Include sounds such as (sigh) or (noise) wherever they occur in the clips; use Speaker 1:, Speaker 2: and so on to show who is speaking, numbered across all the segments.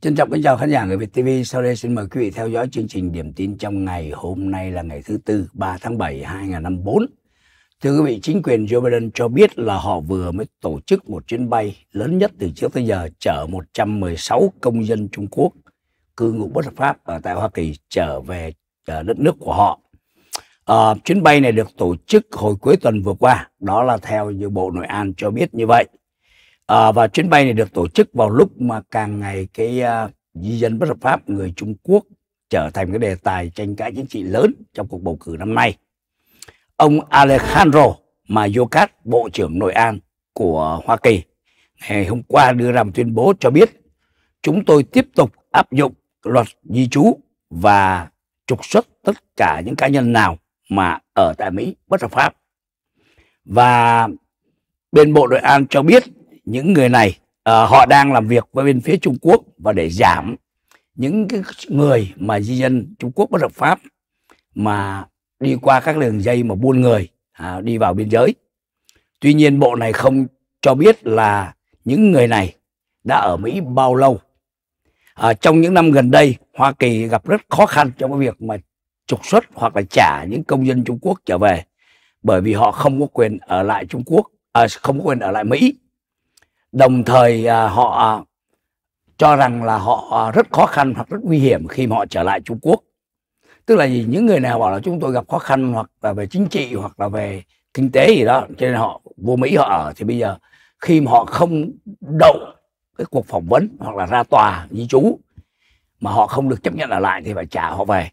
Speaker 1: Trân trọng kính chào khán giả người Việt TV. Sau đây xin mời quý vị theo dõi chương trình Điểm tin trong ngày. Hôm nay là ngày thứ Tư, 3 tháng 7, 2024. Thưa quý vị, chính quyền Joe Biden cho biết là họ vừa mới tổ chức một chuyến bay lớn nhất từ trước tới giờ chở 116 công dân Trung Quốc cư ngụ bất hợp pháp ở tại Hoa Kỳ trở về ờ, đất nước của họ. À, chuyến bay này được tổ chức hồi cuối tuần vừa qua. Đó là theo như Bộ Nội an cho biết như vậy. À, và chuyến bay này được tổ chức vào lúc mà càng ngày cái uh, di dân bất hợp pháp người Trung Quốc trở thành cái đề tài tranh cãi chính trị lớn trong cuộc bầu cử năm nay. Ông Alejandro Mayorkas, Bộ trưởng Nội an của Hoa Kỳ, ngày hôm qua đưa ra một tuyên bố cho biết chúng tôi tiếp tục áp dụng luật di trú và trục xuất tất cả những cá nhân nào mà ở tại Mỹ bất hợp pháp. Và bên Bộ Nội an cho biết những người này uh, họ đang làm việc với bên phía Trung Quốc và để giảm những cái người mà di dân Trung Quốc bất hợp pháp mà đi qua các đường dây mà buôn người à, đi vào biên giới. Tuy nhiên bộ này không cho biết là những người này đã ở Mỹ bao lâu. À, trong những năm gần đây, Hoa Kỳ gặp rất khó khăn trong cái việc mà trục xuất hoặc là trả những công dân Trung Quốc trở về bởi vì họ không có quyền ở lại Trung Quốc, à, không có quyền ở lại Mỹ đồng thời à, họ à, cho rằng là họ à, rất khó khăn hoặc rất nguy hiểm khi họ trở lại Trung Quốc tức là những người nào bảo là chúng tôi gặp khó khăn hoặc là về chính trị hoặc là về kinh tế gì đó cho nên họ vô Mỹ họ ở thì bây giờ khi mà họ không đậu cái cuộc phỏng vấn hoặc là ra tòa di trú mà họ không được chấp nhận ở lại thì phải trả họ về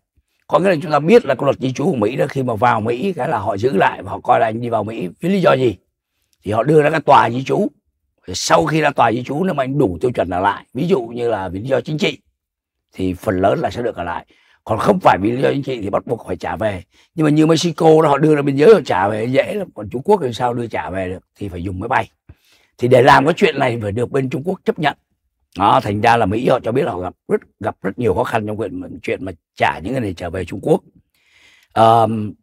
Speaker 1: có nghĩa là chúng ta biết là cái luật di trú của Mỹ đó khi mà vào Mỹ cái là họ giữ lại và họ coi là anh đi vào Mỹ vì lý do gì thì họ đưa ra cái tòa di trú sau khi ra tòa di trú nếu mà anh đủ tiêu chuẩn ở lại ví dụ như là vì lý do chính trị thì phần lớn là sẽ được ở lại còn không phải vì lý do chính trị thì bắt buộc phải trả về nhưng mà như Mexico đó họ đưa ra biên giới họ trả về dễ lắm còn Trung Quốc thì sao đưa trả về được thì phải dùng máy bay thì để làm cái chuyện này phải được bên Trung Quốc chấp nhận đó thành ra là Mỹ họ cho biết là họ gặp rất gặp rất nhiều khó khăn trong chuyện chuyện mà trả những người này trở về Trung Quốc um,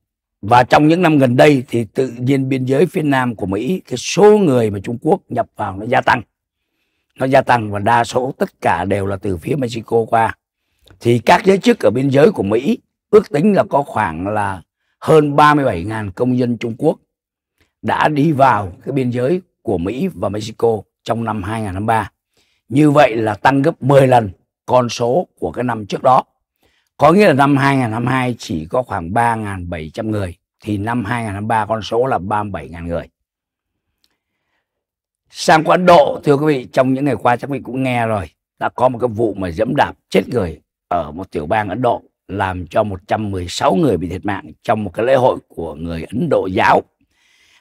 Speaker 1: và trong những năm gần đây thì tự nhiên biên giới phía nam của Mỹ cái số người mà Trung Quốc nhập vào nó gia tăng nó gia tăng và đa số tất cả đều là từ phía Mexico qua thì các giới chức ở biên giới của Mỹ ước tính là có khoảng là hơn 37.000 công dân Trung Quốc đã đi vào cái biên giới của Mỹ và Mexico trong năm 2023. Như vậy là tăng gấp 10 lần con số của cái năm trước đó. Có nghĩa là năm 2022 chỉ có khoảng 3.700 người, thì năm 2023 con số là 37.000 người. Sang qua Ấn Độ, thưa quý vị, trong những ngày qua chắc quý vị cũng nghe rồi, đã có một cái vụ mà dẫm đạp chết người ở một tiểu bang Ấn Độ làm cho 116 người bị thiệt mạng trong một cái lễ hội của người Ấn Độ giáo.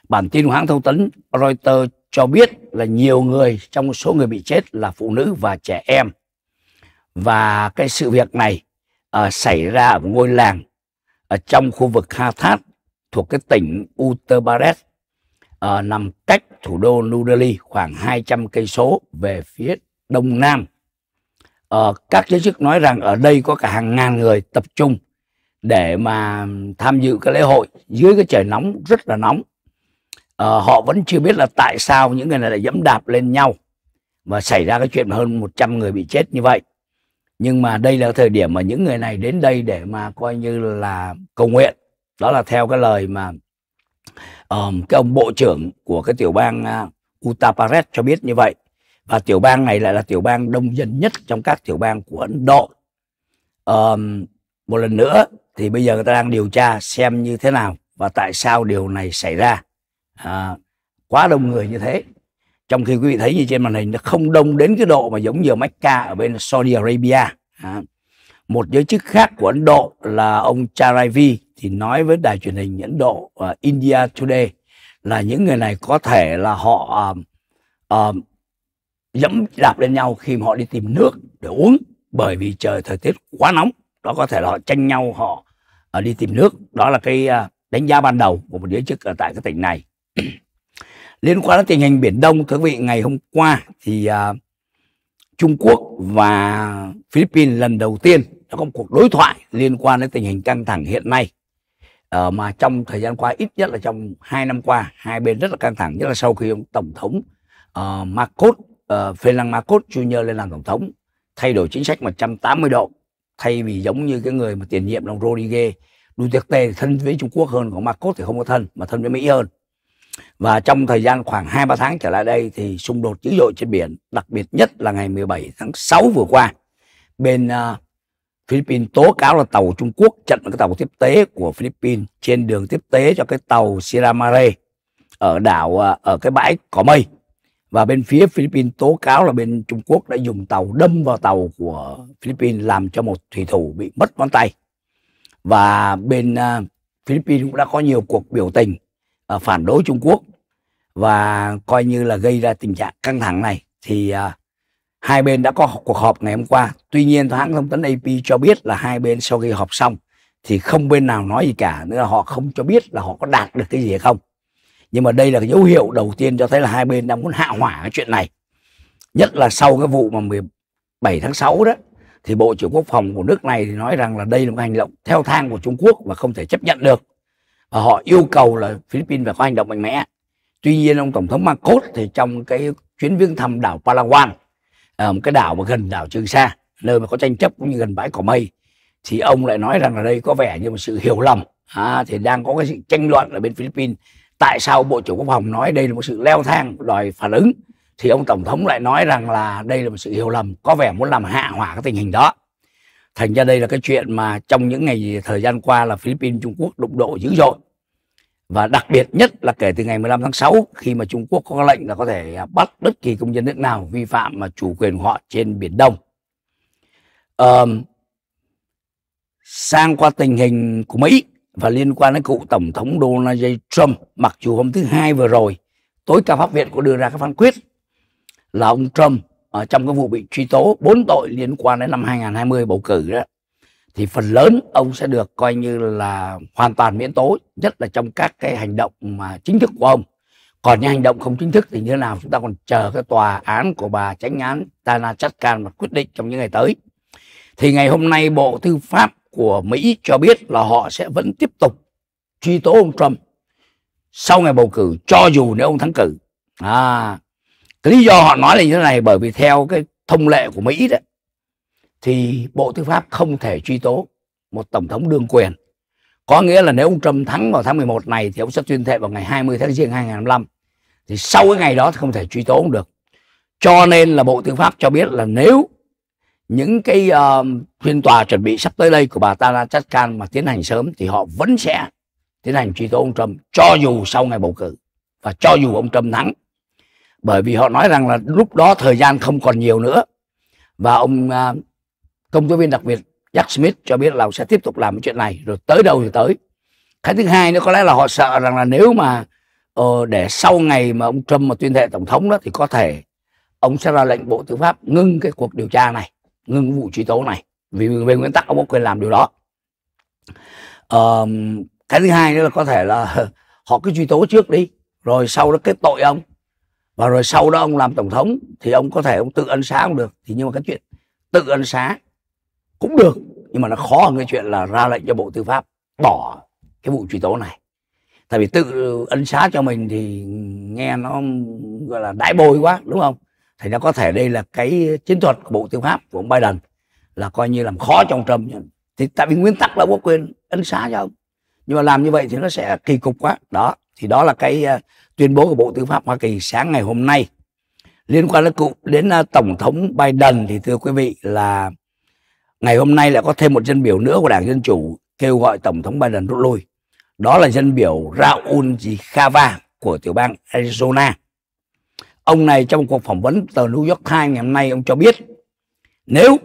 Speaker 1: Bản tin hãng thông tấn Reuters cho biết là nhiều người trong số người bị chết là phụ nữ và trẻ em. Và cái sự việc này à, xảy ra ở ngôi làng ở trong khu vực Ha Thát thuộc cái tỉnh Uttar Pradesh à, nằm cách thủ đô New Delhi khoảng 200 cây số về phía đông nam. À, các giới chức nói rằng ở đây có cả hàng ngàn người tập trung để mà tham dự cái lễ hội dưới cái trời nóng rất là nóng. À, họ vẫn chưa biết là tại sao những người này lại dẫm đạp lên nhau và xảy ra cái chuyện hơn 100 người bị chết như vậy nhưng mà đây là thời điểm mà những người này đến đây để mà coi như là cầu nguyện đó là theo cái lời mà um, cái ông bộ trưởng của cái tiểu bang uh, Uttar cho biết như vậy và tiểu bang này lại là tiểu bang đông dân nhất trong các tiểu bang của Ấn Độ um, một lần nữa thì bây giờ người ta đang điều tra xem như thế nào và tại sao điều này xảy ra à, quá đông người như thế trong khi quý vị thấy như trên màn hình nó không đông đến cái độ mà giống như Mecca ở bên Saudi Arabia à, một giới chức khác của Ấn Độ là ông Charavi thì nói với đài truyền hình Ấn Độ uh, India Today là những người này có thể là họ uh, dẫm đạp lên nhau khi mà họ đi tìm nước để uống bởi vì trời thời tiết quá nóng đó có thể là họ tranh nhau họ uh, đi tìm nước đó là cái uh, đánh giá ban đầu của một giới chức ở tại cái tỉnh này liên quan đến tình hình biển đông thưa quý vị ngày hôm qua thì uh, trung quốc và philippines lần đầu tiên đã có một cuộc đối thoại liên quan đến tình hình căng thẳng hiện nay uh, mà trong thời gian qua ít nhất là trong hai năm qua hai bên rất là căng thẳng nhất là sau khi ông tổng thống uh, marcos uh, Ferdinand marcos jr lên làm tổng thống thay đổi chính sách 180 độ thay vì giống như cái người mà tiền nhiệm là ông Rodriguez Duterte thân với Trung Quốc hơn còn Marcos thì không có thân mà thân với Mỹ hơn và trong thời gian khoảng 2-3 tháng trở lại đây thì xung đột dữ dội trên biển, đặc biệt nhất là ngày 17 tháng 6 vừa qua. Bên uh, Philippines tố cáo là tàu Trung Quốc chặn cái tàu tiếp tế của Philippines trên đường tiếp tế cho cái tàu Sierra Mare ở đảo ờ, ở cái bãi Cỏ Mây. Và bên phía Philippines tố cáo là bên Trung Quốc đã dùng tàu đâm vào tàu của Philippines làm cho một thủy thủ bị mất ngón tay. Và bên ờ, Philippines cũng đã có nhiều cuộc biểu tình Ờ, phản đối Trung Quốc và coi như là gây ra tình trạng căng thẳng này thì ờ, hai bên đã có cuộc họp ngày hôm qua. Tuy nhiên hãng thông tấn AP cho biết là hai bên sau khi họp xong thì không bên nào nói gì cả nữa là họ không cho biết là họ có đạt được cái gì hay không. Nhưng mà đây là cái dấu hiệu đầu tiên cho thấy là hai bên đang muốn hạ hỏa cái chuyện này. Nhất là sau cái vụ mà 17 tháng 6 đó thì Bộ trưởng Quốc phòng của nước này thì nói rằng là đây là một hành động theo thang của Trung Quốc và không thể chấp nhận được và họ yêu cầu là Philippines phải có hành động mạnh mẽ tuy nhiên ông tổng thống Marcos thì trong cái chuyến viếng thăm đảo Palawan à, một cái đảo mà gần đảo Trường Sa nơi mà có tranh chấp cũng như gần bãi cỏ mây thì ông lại nói rằng là đây có vẻ như một sự hiểu lầm à, thì đang có cái sự tranh luận ở bên Philippines tại sao bộ trưởng quốc phòng nói đây là một sự leo thang đòi phản ứng thì ông tổng thống lại nói rằng là đây là một sự hiểu lầm có vẻ muốn làm hạ hỏa cái tình hình đó thành ra đây là cái chuyện mà trong những ngày thời gian qua là Philippines Trung Quốc đụng độ dữ dội và đặc biệt nhất là kể từ ngày 15 tháng 6 khi mà Trung Quốc có lệnh là có thể bắt bất kỳ công dân nước nào vi phạm mà chủ quyền họ trên biển Đông. Um, sang qua tình hình của Mỹ và liên quan đến cựu tổng thống Donald J. Trump, mặc dù hôm thứ hai vừa rồi tối cao pháp viện cũng đưa ra các phán quyết là ông Trump ở ờ, trong cái vụ bị truy tố bốn tội liên quan đến năm 2020 bầu cử đó thì phần lớn ông sẽ được coi như là hoàn toàn miễn tố nhất là trong các cái hành động mà chính thức của ông còn những hành động không chính thức thì như thế nào chúng ta còn chờ cái tòa án của bà tránh án Tana Chutkan mà quyết định trong những ngày tới thì ngày hôm nay bộ tư pháp của Mỹ cho biết là họ sẽ vẫn tiếp tục truy tố ông Trump sau ngày bầu cử cho dù nếu ông thắng cử à cái lý do họ nói là như thế này bởi vì theo cái thông lệ của mỹ đó thì bộ tư pháp không thể truy tố một tổng thống đương quyền có nghĩa là nếu ông Trump thắng vào tháng 11 này thì ông sẽ tuyên thệ vào ngày 20 tháng giêng 2025 thì sau cái ngày đó thì không thể truy tố không được cho nên là bộ tư pháp cho biết là nếu những cái uh, phiên tòa chuẩn bị sắp tới đây của bà Tana Chutkan mà tiến hành sớm thì họ vẫn sẽ tiến hành truy tố ông Trump cho dù sau ngày bầu cử và cho dù ông Trump thắng bởi vì họ nói rằng là lúc đó thời gian không còn nhiều nữa và ông à, công tố viên đặc biệt Jack Smith cho biết là ông sẽ tiếp tục làm cái chuyện này rồi tới đâu thì tới cái thứ hai nữa có lẽ là họ sợ rằng là nếu mà ờ, để sau ngày mà ông Trump mà tuyên thệ tổng thống đó thì có thể ông sẽ ra lệnh bộ tư pháp ngưng cái cuộc điều tra này ngưng vụ truy tố này vì về nguyên tắc ông có quyền làm điều đó ờ, cái thứ hai nữa là có thể là (laughs) họ cứ truy tố trước đi rồi sau đó kết tội ông và rồi sau đó ông làm tổng thống thì ông có thể ông tự ân xá cũng được thì nhưng mà cái chuyện tự ân xá cũng được nhưng mà nó khó hơn cái chuyện là ra lệnh cho bộ tư pháp bỏ cái vụ truy tố này tại vì tự ân xá cho mình thì nghe nó gọi là đại bôi quá đúng không thì nó có thể đây là cái chiến thuật của bộ tư pháp của ông biden là coi như làm khó cho ông trump thì tại vì nguyên tắc là quốc quyền ân xá cho ông nhưng mà làm như vậy thì nó sẽ kỳ cục quá đó thì đó là cái tuyên bố của Bộ Tư pháp Hoa Kỳ sáng ngày hôm nay liên quan đến cụ đến à, tổng thống Biden thì thưa quý vị là ngày hôm nay lại có thêm một dân biểu nữa của Đảng Dân chủ kêu gọi tổng thống Biden rút lui. Đó là dân biểu Raul Jicava của tiểu bang Arizona. Ông này trong cuộc phỏng vấn tờ New York Times ngày hôm nay ông cho biết nếu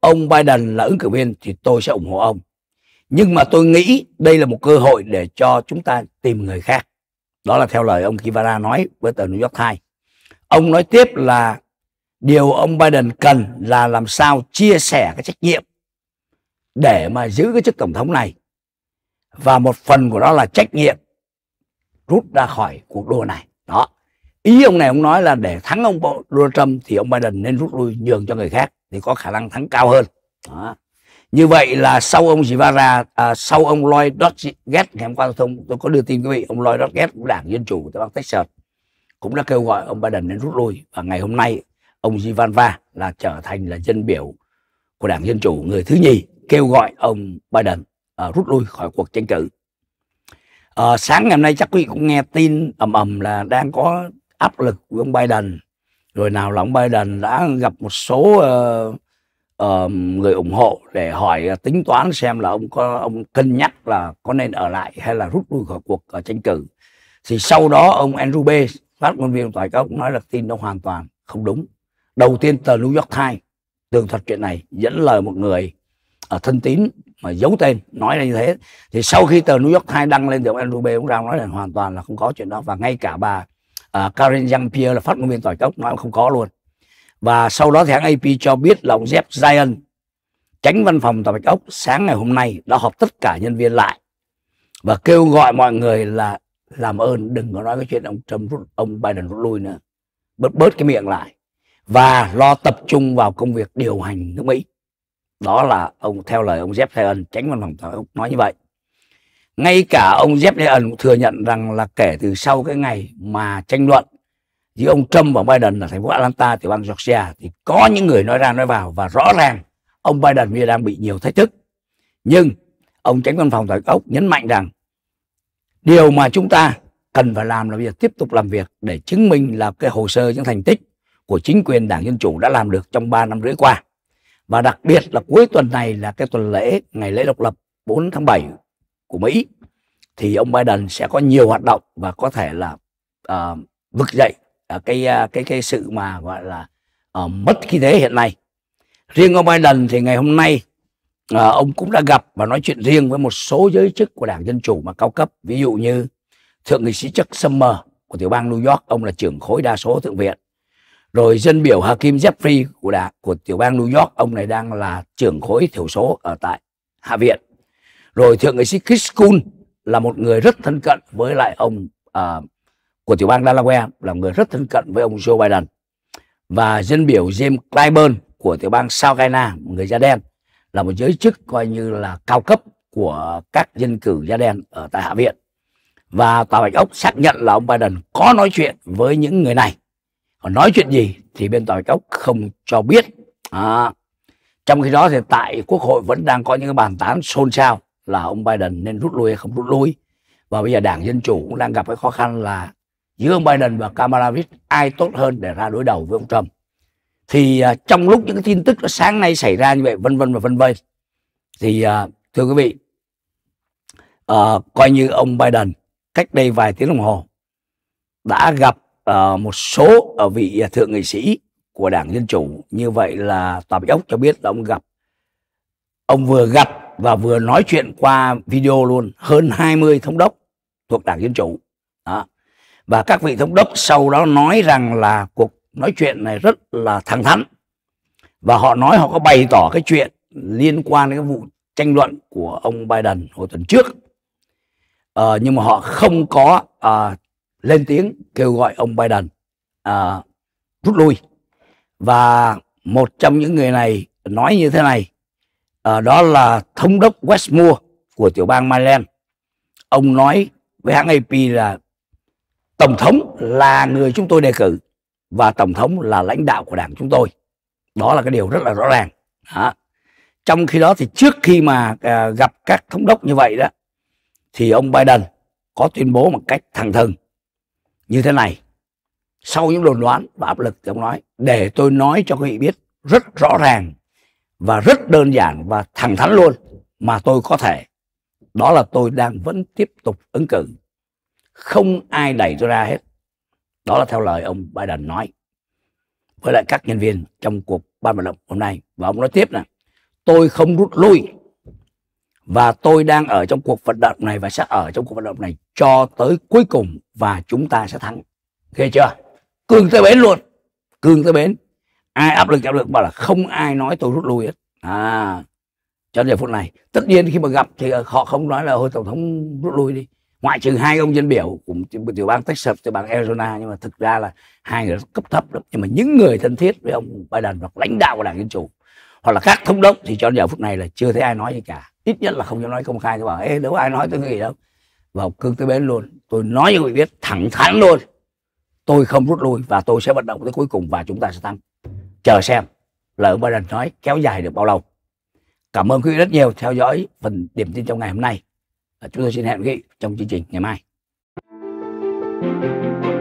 Speaker 1: ông Biden là ứng cử viên thì tôi sẽ ủng hộ ông. Nhưng mà tôi nghĩ đây là một cơ hội để cho chúng ta tìm người khác đó là theo lời ông Kivara nói với tờ New York Times ông nói tiếp là điều ông Biden cần là làm sao chia sẻ cái trách nhiệm để mà giữ cái chức tổng thống này và một phần của đó là trách nhiệm rút ra khỏi cuộc đua này đó ý ông này ông nói là để thắng ông Donald Trump thì ông Biden nên rút lui nhường cho người khác thì có khả năng thắng cao hơn đó như vậy là sau ông Givara à, sau ông Lloyd George ngày hôm qua tôi thông tôi có đưa tin quý vị ông Lloyd George của đảng dân chủ tại bang Texas cũng đã kêu gọi ông Biden nên rút lui và ngày hôm nay ông Givanva là trở thành là dân biểu của đảng dân chủ người thứ nhì kêu gọi ông Biden à, rút lui khỏi cuộc tranh cử à, sáng ngày hôm nay chắc quý vị cũng nghe tin ầm ầm là đang có áp lực của ông Biden rồi nào là ông Biden đã gặp một số uh, uh, người ủng hộ để hỏi uh, tính toán xem là ông có ông cân nhắc là có nên ở lại hay là rút lui khỏi cuộc uh, tranh cử thì sau đó ông Andrew Bates phát ngôn viên tòa cao cũng nói là tin nó hoàn toàn không đúng đầu tiên tờ New York Times tường thuật chuyện này dẫn lời một người ở ờ, thân tín mà giấu tên nói là như thế thì sau khi tờ New York Times đăng lên thì ông Andrew Bates cũng ra nói là hoàn toàn là không có chuyện đó và ngay cả bà uh, Karen Jean Pierre là phát ngôn viên tòa cốc nói không có luôn và sau đó thì hãng AP cho biết là ông Jeff Zion, tránh văn phòng tòa bạch ốc sáng ngày hôm nay đã họp tất cả nhân viên lại và kêu gọi mọi người là làm ơn đừng có nói cái chuyện ông Trump rút, ông Biden rút lui nữa. Bớt bớt cái miệng lại và lo tập trung vào công việc điều hành nước Mỹ. Đó là ông theo lời ông Jeff Zion, tránh văn phòng tòa bạch ốc nói như vậy. Ngay cả ông Jeff Zion cũng thừa nhận rằng là kể từ sau cái ngày mà tranh luận giữa ông Trump và Biden là thành phố Atlanta tiểu bang Georgia thì có những người nói ra nói vào và rõ ràng ông Biden bây giờ đang bị nhiều thách thức nhưng ông tránh văn phòng tổng ốc nhấn mạnh rằng điều mà chúng ta cần phải làm là bây giờ tiếp tục làm việc để chứng minh là cái hồ sơ những thành tích của chính quyền Đảng Dân Chủ đã làm được trong 3 năm rưỡi qua. Và đặc biệt là cuối tuần này là cái tuần lễ, ngày lễ độc lập 4 tháng 7 của Mỹ thì ông Biden sẽ có nhiều hoạt động và có thể là uh, vực dậy Ờ, cái ờ, cái cái sự mà gọi là uh, mất khí thế hiện nay riêng ông Biden thì ngày hôm nay uh, ông cũng đã gặp và nói chuyện riêng với một số giới chức của đảng dân chủ mà cao cấp ví dụ như thượng nghị sĩ Chuck Schumer của tiểu bang New York ông là trưởng khối đa số thượng viện rồi dân biểu Hakim Jeffrey của đảng của tiểu bang New York ông này đang là trưởng khối thiểu số ở tại hạ viện rồi thượng nghị sĩ Chris Kuhn là một người rất thân cận với lại ông uh, của tiểu bang Delaware là người rất thân cận với ông Joe Biden và dân biểu James Clyburn của tiểu bang South Carolina người da đen là một giới chức coi như là cao cấp của các dân cử da đen ở tại Hạ viện và Tòa Bạch Ốc xác nhận là ông Biden có nói chuyện với những người này còn nói chuyện gì thì bên Tòa Bạch Ốc không cho biết à, trong khi đó thì tại Quốc hội vẫn đang có những bàn tán xôn xao là ông Biden nên rút lui hay không rút lui và bây giờ Đảng Dân Chủ cũng đang gặp cái khó khăn là giữa ông Biden và Kamala Harris ai tốt hơn để ra đối đầu với ông Trump thì uh, trong lúc những cái tin tức nó sáng nay xảy ra như vậy vân vân và vân vân thì uh, thưa quý vị uh, coi như ông Biden cách đây vài tiếng đồng hồ đã gặp uh, một số ở vị thượng nghị sĩ của đảng dân chủ như vậy là tòa bạch ốc cho biết là ông gặp ông vừa gặp và vừa nói chuyện qua video luôn hơn 20 thống đốc thuộc đảng dân chủ đó và các vị thống đốc sau đó nói rằng là cuộc nói chuyện này rất là thẳng thắn và họ nói họ có bày tỏ cái chuyện liên quan đến cái vụ tranh luận của ông Biden hồi tuần trước à, nhưng mà họ không có à, lên tiếng kêu gọi ông Biden à, rút lui và một trong những người này nói như thế này à, đó là thống đốc Westmore của tiểu bang Maryland ông nói với hãng AP là Tổng thống là người chúng tôi đề cử và Tổng thống là lãnh đạo của đảng chúng tôi. Đó là cái điều rất là rõ ràng. Đó. Trong khi đó thì trước khi mà à, gặp các thống đốc như vậy đó thì ông Biden có tuyên bố một cách thẳng thừng như thế này. Sau những đồn đoán và áp lực thì ông nói để tôi nói cho quý vị biết rất rõ ràng và rất đơn giản và thẳng thắn luôn mà tôi có thể đó là tôi đang vẫn tiếp tục ứng cử không ai đẩy tôi ra hết đó là theo lời ông Biden nói với lại các nhân viên trong cuộc ban vận động hôm nay và ông nói tiếp là tôi không rút lui và tôi đang ở trong cuộc vận động này và sẽ ở trong cuộc vận động này cho tới cuối cùng và chúng ta sẽ thắng ghê chưa cường tới bến luôn cường tới bến ai áp lực áp lực bảo là không ai nói tôi rút lui hết à cho đến giờ phút này tất nhiên khi mà gặp thì họ không nói là hồi tổng thống rút lui đi ngoại trừ hai ông dân biểu cùng tiểu bang Texas tiểu bang Arizona nhưng mà thực ra là hai người rất cấp thấp lắm nhưng mà những người thân thiết với ông Biden hoặc lãnh đạo của đảng dân chủ hoặc là các thống đốc thì cho đến giờ phút này là chưa thấy ai nói gì cả ít nhất là không cho nói công khai tôi bảo ê đâu ai nói tôi nghĩ đâu vào cương tới bến luôn tôi nói cho người biết thẳng thắn luôn tôi không rút lui và tôi sẽ vận động tới cuối cùng và chúng ta sẽ thắng chờ xem là ông Biden nói kéo dài được bao lâu cảm ơn quý vị rất nhiều theo dõi phần điểm tin trong ngày hôm nay chúng tôi xin hẹn quý vị trong chương trình ngày mai thank you